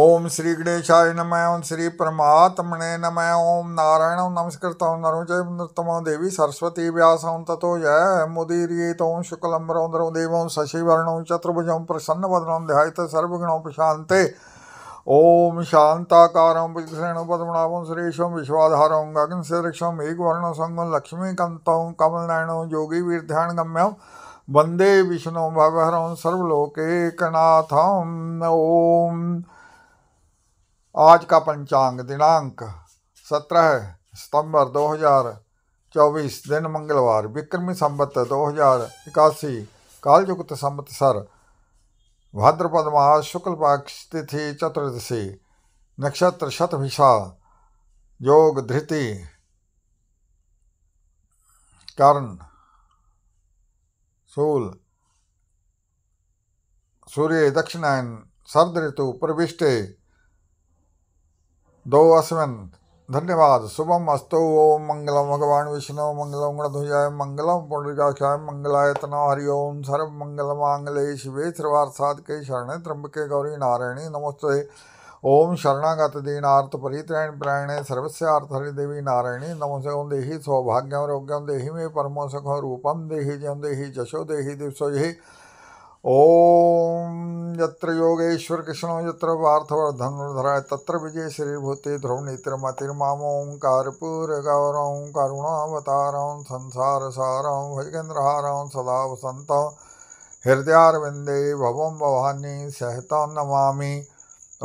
ओम श्री गणेशाय नम ओम श्री परमात्मने नम ओम नारायण नमस्कृत नरुजय नृतम देवी सरस्वती व्यास तथो जय मुदीरियत ओं शुक्लम्बरों देव शशिवर्णों चतुर्भुजों प्रसन्न वदनों ध्यात सर्वगुणों प्रशांते ओम शांताकारं विघ्रेणु गगन सुरेशं विश्वाधारं गगनसदृक्षं मेघवर्णं सङ्गं लक्ष्मीकन्तं कमलनयनं योगीवीर्ध्यानगम्यं वन्दे विष्णुं भवहरं सर्वलोकेकनाथं ओम आज का पंचांग दिनांक सत्रह सितंबर 2024 दिन मंगलवार विक्रमी संबत दो हजार इक्यासी कालयुक्त संवत्सर भाद्रपद मास शुक्ल पक्ष तिथि चतुर्दशी नक्षत्र शतभिषा योग धृति कर्ण शूल सूर्य दक्षिणायन शरद ऋतु प्रविष्टे दो अस्मिन् धन्यवाद शुभम अस्तु ओम मंगलम भगवान विष्णु मंगलम गणध्वजाय मंगलम पुण्डिकाख्याय मंगलायतना हरिओम सर्व मंगल मांगले शिवे सर्वार्थात के शरणे त्र्यंबके गौरी नारायणी नमस्ते ओम शरणागत दीनार्थ परित्रयण प्रायणे सर्वस्यार्थ हरिदेवी नारायणी नमस्ते ओम देहि सौभाग्यम रोग्यम देहि मे परमो सुखम रूपम देहि जम देहि जशो देहि दिवसो यही ओम यत्र योगेश्वर कृष्णो यत्र पार्थवर्धनुर्धराय तत्र विजय श्रीभूते ध्रुव संसार करुणावतारं संसारसारं भजगेन्द्रहारं सदा वसन्तं हृदयारविन्दे भवं भवानी सहता नमामि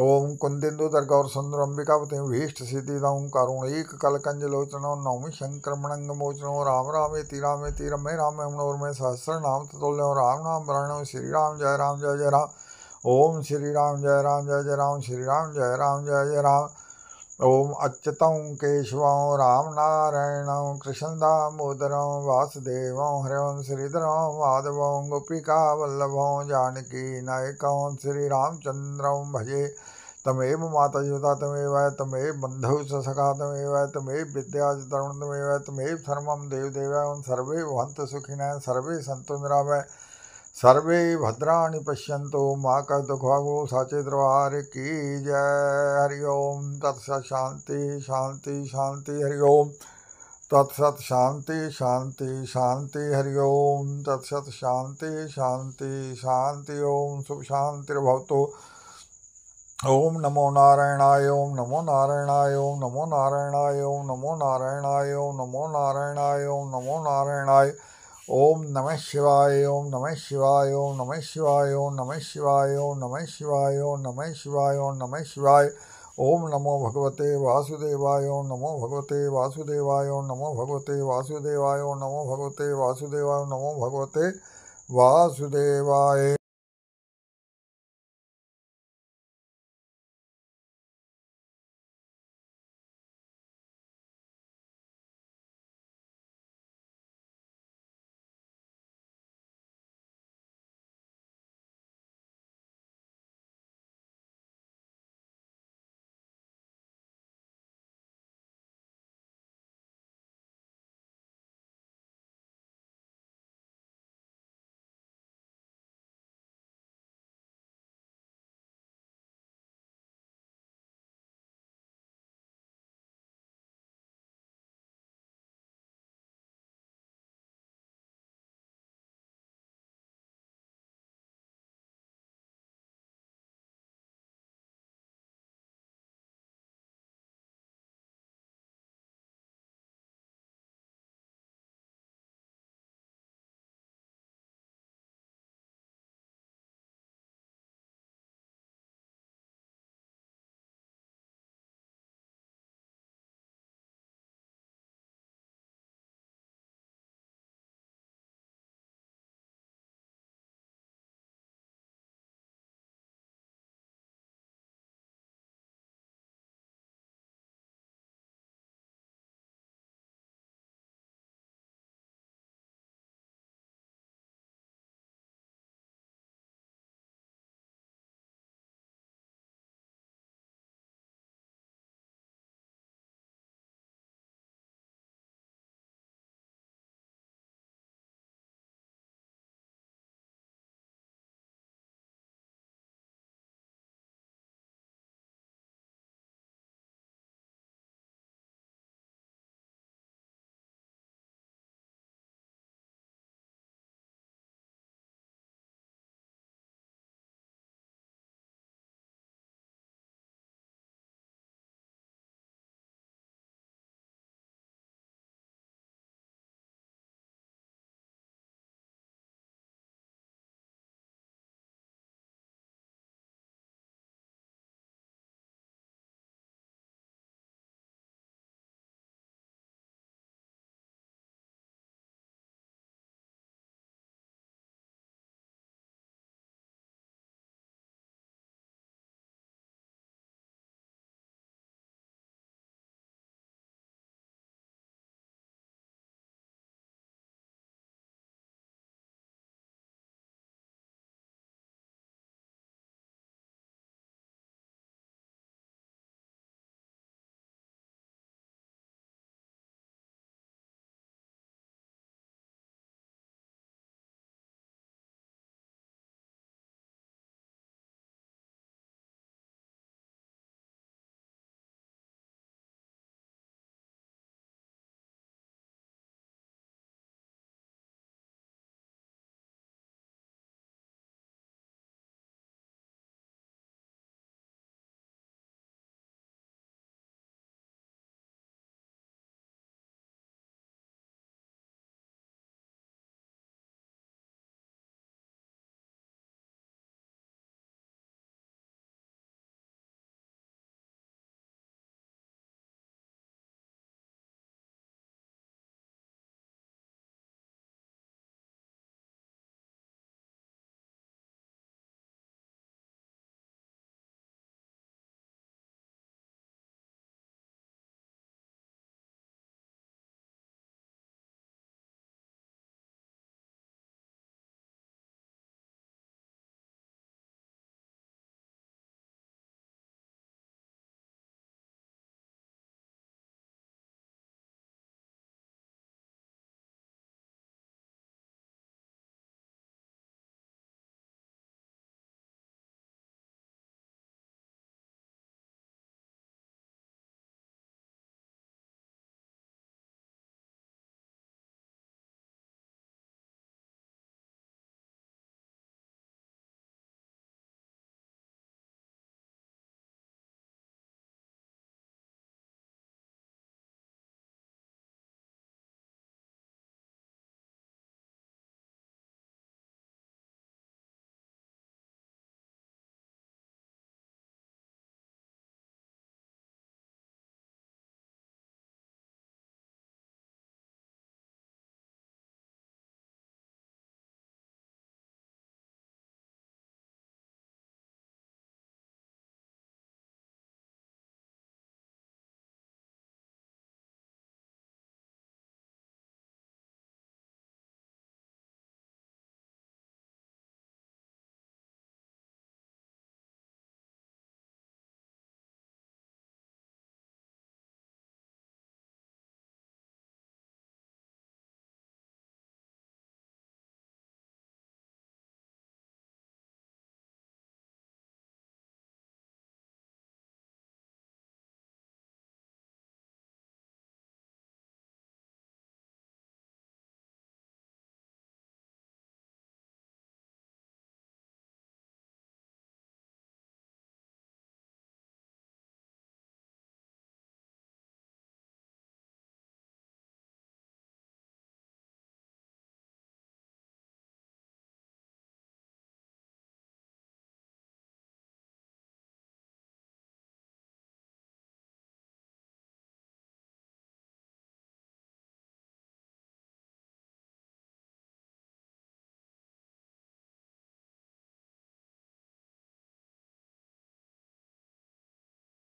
ओं कुन्दिन्दुदर्गौरसुन्दरम्बिकापतिं भीष्टसिद्धिदं करुणैककलकञ्जलोचनो नौमि शङ्क्रमणङ्गमोचनो राम रामेति रामेति रमे रामे मनोरमे सहस्रनाम ततुल्यो राम नाम प्रणो श्रीराम जय राम जय जय राम ओम श्री राम जय राम जय जय राम श्री राम जय राम जय जय राम ॐ अच्युतं केशवं रामनारायणं कृष्णदामोदरं वासुदेवं हरिं श्रीधरं माधवं गोपिकावल्लभं जानकीनायकं श्रीरामचन्द्रं भजे तमेव मातायुता तमेव तमेव बन्धौ स सखा तमेव तमेव विद्याजतरुण तमेव तमेव सर्वं देवदेव सर्वे भवन्तु सुखिनः सर्वे सन्तु निरामय सर्वे भद्राणि पश्यन्तु मा कदुभागो सचेद्रवार की जय हरिओं ओम तत्सत शांति शांति शांति हरि तत्सत शांति शांति शांति हरि ओम तत्सत शांति शांति शांति ओम सुख शांतिर्भवत ओम नमो नारायणाय ओम नमो नारायणाय ओम नमो नारायणाय ओम नमो नारायणाय ओम नमो नारायणाय ओम नमो नारायणाय ओम नमः शिवाय ओम नमः शिवाय ओम नमः शिवाय ओम नमः शिवाय ओम नमः शिवाय ओम नमः शिवाय ओम नमः शिवाय ओम नमो भगवते वासुदेवाय ओम नमो भगवते वासुदेवाय ओम नमो भगवते वासुदेवाय ओम नमो भगवते वासुदेवाय नमो भगवते वासुदेवाय